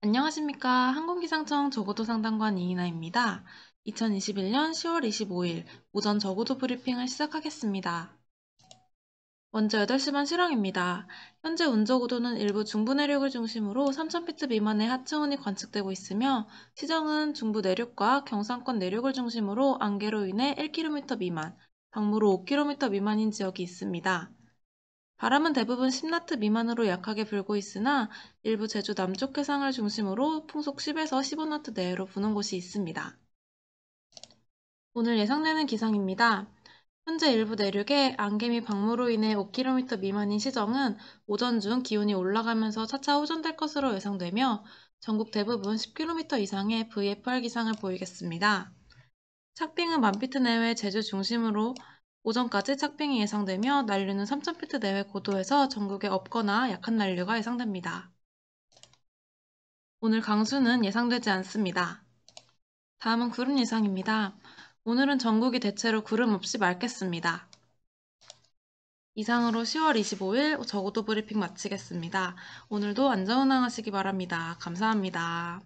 안녕하십니까. 항공기상청 저고도 상담관 이인아입니다. 2021년 10월 25일 오전 저고도 브리핑을 시작하겠습니다. 먼저 8시 반 실황입니다. 현재 운저고도는 일부 중부 내륙을 중심으로 3000피트 미만의 하층운이 관측되고 있으며 시정은 중부 내륙과 경상권 내륙을 중심으로 안개로 인해 1km 미만, 방무로 5km 미만인 지역이 있습니다. 바람은 대부분 10나트 미만으로 약하게 불고 있으나 일부 제주 남쪽 해상을 중심으로 풍속 10에서 15나트 내외로 부는 곳이 있습니다. 오늘 예상되는 기상입니다. 현재 일부 내륙에 안개미 방무로 인해 5km 미만인 시정은 오전 중 기온이 올라가면서 차차 호전될 것으로 예상되며 전국 대부분 10km 이상의 VFR 기상을 보이겠습니다. 착빙은 만피트 내외 제주 중심으로 오전까지 착빙이 예상되며 난류는 3,000피트 내외 고도에서 전국에 없거나 약한 난류가 예상됩니다. 오늘 강수는 예상되지 않습니다. 다음은 구름 예상입니다. 오늘은 전국이 대체로 구름 없이 맑겠습니다. 이상으로 10월 25일 저고도 브리핑 마치겠습니다. 오늘도 안전운항하시기 바랍니다. 감사합니다.